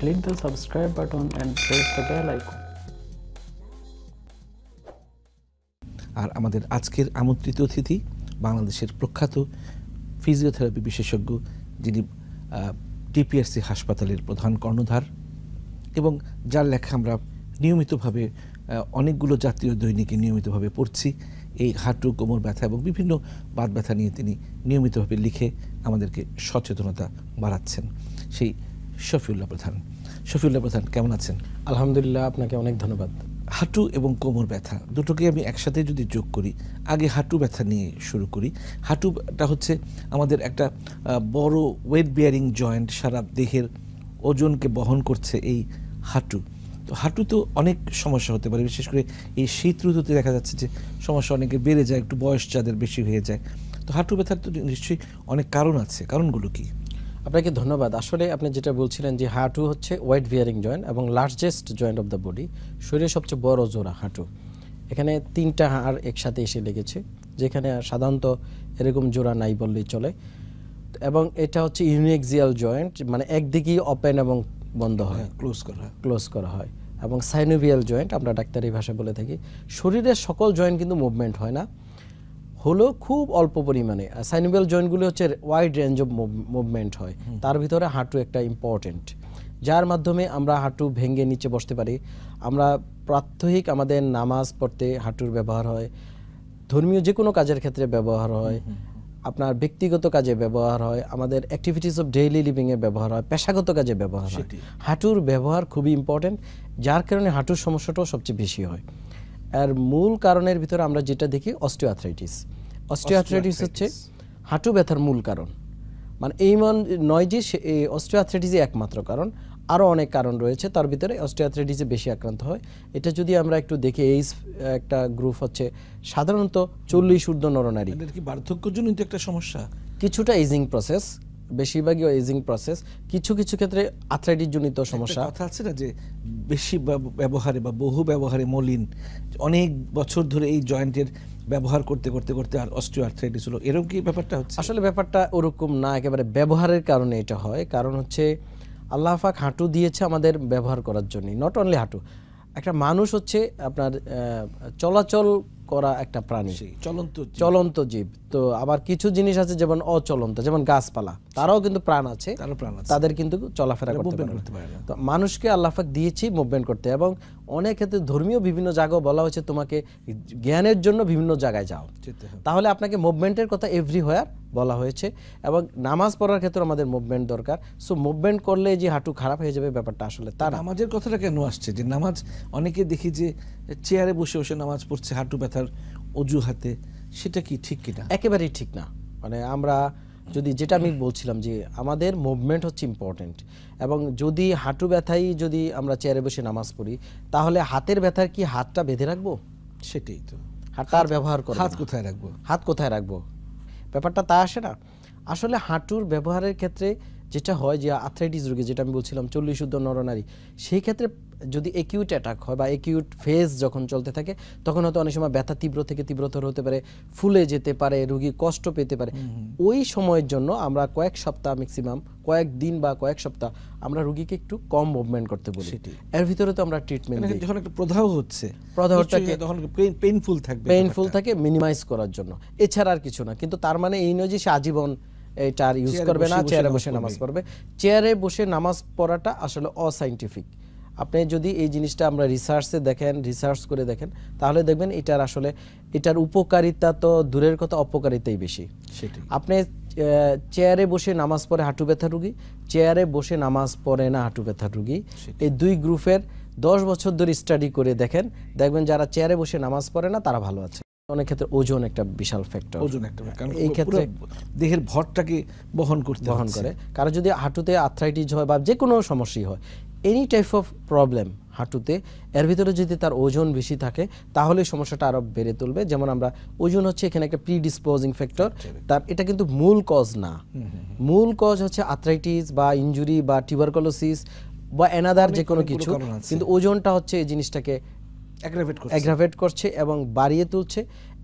Click the subscribe button and press the bell icon. আর আমাদের আজকের আমন্ত্রিত অতিথি বাংলাদেশের প্রখ্যাত ফিজিওথেরাপি বিশেষজ্ঞ যিনি টিপিএসসি হাসপাতালের প্রধান কর্ণধার এবং যার লেখা আমরা নিয়মিতভাবে অনেকগুলো জাতীয় দৈনিকে নিয়মিতভাবে পড়ছি এই হাঁটু কোমর ব্যথা এবং বিভিন্ন বাদ ব্যথা নিয়ে তিনি নিয়মিতভাবে লিখে আমাদেরকে সচেতনতা বাড়াচ্ছেন সেই শফিউল্লাহ প্রধান শফিউল্লাহ প্রধান কেমন আছেন আলহামদুলিল্লাহ আপনাকে অনেক ধন্যবাদ হাঁটু এবং কোমর ব্যথা দুটোকে আমি একসাথে যদি যোগ করি আগে হাঁটু ব্যথা নিয়ে শুরু করি হাঁটুটা হচ্ছে আমাদের একটা বড় ওয়েট বিয়ারিং জয়েন্ট সারা দেহের ওজনকে বহন করছে এই হাঁটু তো হাঁটু তো অনেক সমস্যা হতে পারে বিশেষ করে এই শীত ঋতুতে দেখা যাচ্ছে যে সমস্যা অনেকে বেড়ে যায় একটু বয়স যাদের বেশি হয়ে যায় তো হাঁটু ব্যথার তো নিশ্চয়ই অনেক কারণ আছে কারণগুলো কী আপনাকে ধন্যবাদ আসলে আপনি যেটা বলছিলেন যে হাঁটু হচ্ছে ওয়াইড ভিয়ারিং জয়েন্ট এবং largest joint of the body শরীরের সবচেয়ে বড় জোড়া হাঁটু এখানে তিনটা হাড় একসাথে এসে লেগেছে যেখানে সাধারণত এরকম জোড়া নাই বললেই চলে এবং এটা হচ্ছে ইউনিক্সিয়াল জয়েন্ট মানে একদিকেই ওপেন এবং বন্ধ হয় ক্লোজ হ্যাঁ, করা হয় ক্লোজ করা হয় এবং সাইনোভিয়াল জয়েন্ট আমরা ডাক্তারি ভাষায় বলে থাকি শরীরের সকল জয়েন্ট কিন্তু মুভমেন্ট হয় না হলো খুব অল্প পরিমাণে সাইনোবিয়াল জয়েন্টগুলি হচ্ছে ওয়াইড রেঞ্জ অফ মুভমেন্ট হয় তার ভিতরে হাঁটু একটা ইম্পর্টেন্ট যার মাধ্যমে আমরা হাঁটু ভেঙে নিচে বসতে পারি আমরা প্রাত্যহিক আমাদের নামাজ পড়তে হাঁটুর ব্যবহার হয় ধর্মীয় যে কোনো কাজের ক্ষেত্রে ব্যবহার হয় আপনার ব্যক্তিগত কাজে ব্যবহার হয় আমাদের অ্যাক্টিভিটিস অফ ডেইলি লিভিংয়ে ব্যবহার হয় পেশাগত কাজে ব্যবহার হয় হাঁটুর ব্যবহার খুবই ইম্পর্টেন্ট যার কারণে হাঁটুর সমস্যাটাও সবচেয়ে বেশি হয় এর মূল কারণের ভিতরে আমরা যেটা দেখি অস্টিওথ্রাইটিস অস্টিওথ্রাইটিস হচ্ছে হাঁটু ব্যথার মূল কারণ মানে এই মন নয় যে সে অস্টিওথ্রাইটিসই একমাত্র কারণ আরও অনেক কারণ রয়েছে তার ভিতরে অস্টিওথ্রাইটিসে বেশি আক্রান্ত হয় এটা যদি আমরা একটু দেখি এই একটা গ্রুপ হচ্ছে সাধারণত চল্লিশ ঊর্ধ্ব নরনারী বার্ধক্যজনিত একটা সমস্যা কিছুটা এজিং প্রসেস বেশিরভাগই এজিং প্রসেস কিছু কিছু ক্ষেত্রে আর্থ্রাইটিস জনিত সমস্যা কথা আছে না যে বেশি ব্যবহারে বা বহু ব্যবহারে মলিন অনেক বছর ধরে এই জয়েন্টের ব্যবহার করতে করতে করতে আর আর্থ্রাইটিস হলো এরকম কি ব্যাপারটা হচ্ছে আসলে ব্যাপারটা ওরকম না একেবারে ব্যবহারের কারণে এটা হয় কারণ হচ্ছে আল্লাহ হাঁটু দিয়েছে আমাদের ব্যবহার করার জন্য নট অনলি হাঁটু একটা মানুষ হচ্ছে আপনার চলাচল করা একটা প্রাণী চলন্ত চলন্ত জীব তো আবার কিছু জিনিস আছে যেমন অচলন্ত যেমন গাছপালা তারাও কিন্তু প্রাণ আছে তাদের কিন্তু চলাফেরা করতে পারে তো মানুষকে আল্লাহাক দিয়েছি মুভমেন্ট করতে এবং অনেক ক্ষেত্রে ধর্মীয় বিভিন্ন জায়গাও বলা হয়েছে তোমাকে জ্ঞানের জন্য বিভিন্ন জায়গায় যাও তাহলে আপনাকে মুভমেন্টের কথা এভরি হোয়ার বলা হয়েছে এবং নামাজ পড়ার ক্ষেত্রে আমাদের মুভমেন্ট দরকার সো মুভমেন্ট করলে যে হাঁটু খারাপ হয়ে যাবে ব্যাপারটা আসলে তা নামাজের কথাটা কেন আসছে যে নামাজ অনেকে দেখি যে চেয়ারে বসে বসে নামাজ পড়ছে হাঁটু ব্যথার অজুহাতে সেটা কি ঠিক কিনা একেবারেই ঠিক না মানে আমরা যদি যেটা আমি বলছিলাম যে আমাদের মুভমেন্ট হচ্ছে ইম্পর্টেন্ট এবং যদি হাঁটু ব্যথাই যদি আমরা চেয়ারে বসে নামাজ পড়ি তাহলে হাতের ব্যথার কি হাতটা বেঁধে রাখবো সেটাই তো হাতটা আর ব্যবহার করে হাত কোথায় রাখবো হাত কোথায় রাখবো ব্যাপারটা তা আসে না আসলে হাঁটুর ব্যবহারের ক্ষেত্রে যেটা হয় যে আথ্রাইটিস রোগে যেটা আমি বলছিলাম চল্লিশ উদ্ধ নরনারী সেই ক্ষেত্রে যদি একিউট অ্যাটাক হয় বা একিউট ফেজ যখন চলতে থাকে তখন হয়তো অনেক সময় ব্যথা তীব্র থেকে তীব্রতর হতে পারে ফুলে যেতে পারে রুগী কষ্ট পেতে পারে ওই সময়ের জন্য আমরা কয়েক সপ্তাহ ম্যাক্সিমাম কয়েক দিন বা কয়েক সপ্তাহ আমরা রুগীকে একটু কম মুভমেন্ট করতে বলি এর ভিতরে তো আমরা ট্রিটমেন্ট মানে যখন একটা প্রদাহ হচ্ছে প্রদাহটাকে তখন পেইনফুল থাকবে পেইনফুল থাকে মিনিমাইজ করার জন্য এছাড়া আর কিছু না কিন্তু তার মানে এই নয় যে সে আজীবন এটা আর ইউজ করবে না চেয়ারে বসে নামাজ পড়বে চেয়ারে বসে নামাজ পড়াটা আসলে অসাইন্টিফিক আপনি যদি এই জিনিসটা আমরা রিসার্চে দেখেন রিসার্চ করে দেখেন তাহলে দেখবেন এটার আসলে এটার উপকারিতা তো দূরের কথা অপকারিতাই বেশি আপনি চেয়ারে বসে নামাজ পড়ে হাঁটু ব্যথা রুগী চেয়ারে বসে নামাজ পড়ে না হাঁটু ব্যথা রুগী এই দুই গ্রুপের দশ বছর ধরে স্টাডি করে দেখেন দেখবেন যারা চেয়ারে বসে নামাজ পড়ে না তারা ভালো আছে অনেক ক্ষেত্রে ওজন একটা বিশাল ফ্যাক্টর ওজন একটা এই ক্ষেত্রে দেহের ভরটাকে বহন করতে বহন করে কারণ যদি হাঁটুতে আর্থ্রাইটিস হয় বা যে কোনো সমস্যাই হয় এনি টাইপ অফ প্রবলেম হাঁটুতে এর ভিতরে যদি তার ওজন বেশি থাকে তাহলে সমস্যাটা আরও বেড়ে তুলবে যেমন আমরা ওজন হচ্ছে এখানে একটা প্রিডিসপোজিং ফ্যাক্টর তার এটা কিন্তু মূল কজ না মূল কজ হচ্ছে আর্থ্রাইটিস বা ইঞ্জুরি বা টিউবারকোলোসিস বা এনাদার যে কোনো কিছু কিন্তু ওজনটা হচ্ছে এই জিনিসটাকে অ্যাগ্রাভেট করছে এবং বাড়িয়ে তুলছে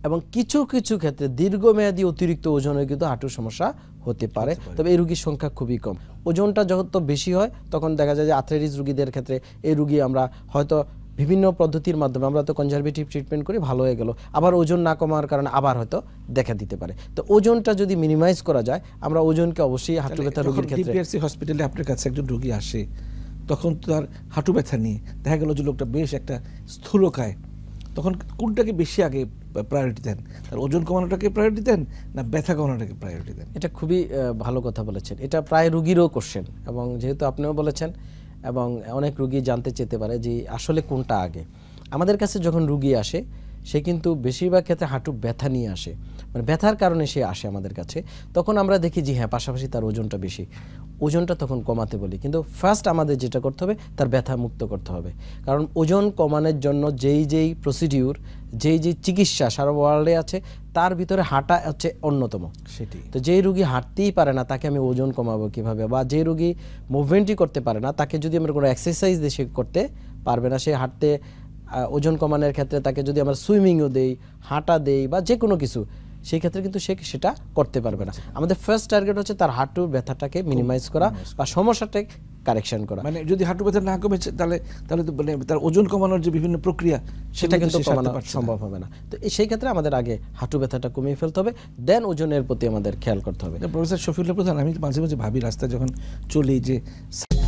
এবং কিছু কিছু ক্ষেত্রে দীর্ঘমেয়াদী অতিরিক্ত ওজনে কিন্তু হাঁটুর সমস্যা হতে পারে তবে এই রুগীর সংখ্যা খুবই কম ওজনটা যত বেশি হয় তখন দেখা যায় যে আথলেটিস রুগীদের ক্ষেত্রে এই রুগী আমরা হয়তো বিভিন্ন পদ্ধতির মাধ্যমে আমরা তো কনজারভেটিভ ট্রিটমেন্ট করে ভালো হয়ে গেল আবার ওজন না কমার কারণে আবার হয়তো দেখা দিতে পারে তো ওজনটা যদি মিনিমাইজ করা যায় আমরা ওজনকে অবশ্যই হাঁটু ব্যথা রুগীর ক্ষেত্রে হসপিটালে আপনার কাছে একজন রুগী আসে তখন তার হাঁটু ব্যথা নিয়ে দেখা গেল যে লোকটা বেশ একটা স্থূলকায় তখন কোনটাকে বেশি আগে প্রায়োরিটি দেন তার ওজন কমানোটাকে প্রায়োরিটি দেন না ব্যথা কমানোটাকে প্রায়োরিটি দেন এটা খুবই ভালো কথা বলেছেন এটা প্রায় রুগীরও কোশ্চেন এবং যেহেতু আপনিও বলেছেন এবং অনেক রুগী জানতে চেতে পারে যে আসলে কোনটা আগে আমাদের কাছে যখন রুগী আসে সে কিন্তু বেশিরভাগ ক্ষেত্রে হাঁটু ব্যথা নিয়ে আসে মানে ব্যথার কারণে সে আসে আমাদের কাছে তখন আমরা দেখি যে হ্যাঁ পাশাপাশি তার ওজনটা বেশি ওজনটা তখন কমাতে বলি কিন্তু ফার্স্ট আমাদের যেটা করতে হবে তার ব্যথা মুক্ত করতে হবে কারণ ওজন কমানোর জন্য যেই যেই প্রসিডিউর যেই যেই চিকিৎসা সারা ওয়ার্ল্ডে আছে তার ভিতরে হাঁটা হচ্ছে অন্যতম সেটি তো যেই রুগী হাঁটতেই পারে না তাকে আমি ওজন কমাবো কিভাবে বা যে রুগী মুভমেন্টই করতে পারে না তাকে যদি আমরা কোনো এক্সারসাইজ দেশে করতে পারবে না সে হাঁটতে ওজন কমানোর ক্ষেত্রে তাকে যদি আমরা সুইমিংও দেই হাঁটা দেই বা যে কোনো কিছু সেই ক্ষেত্রে কিন্তু সে সেটা করতে পারবে না আমাদের ফার্স্ট টার্গেট হচ্ছে তার হাঁটুর ব্যথাটাকে মিনিমাইজ করা বা সমস্যাটাকে কারেকশন করা মানে যদি হাঁটু ব্যথা না কমেছে তাহলে তাহলে তো মানে তার ওজন কমানোর যে বিভিন্ন প্রক্রিয়া সেটা কিন্তু কমানো সম্ভব হবে না তো সেই ক্ষেত্রে আমাদের আগে হাঁটু ব্যথাটা কমিয়ে ফেলতে হবে দেন ওজনের প্রতি আমাদের খেয়াল করতে হবে প্রফেসর শফিউল্লাহ প্রধান আমি মাঝে মাঝে ভাবি রাস্তায় যখন চলি যে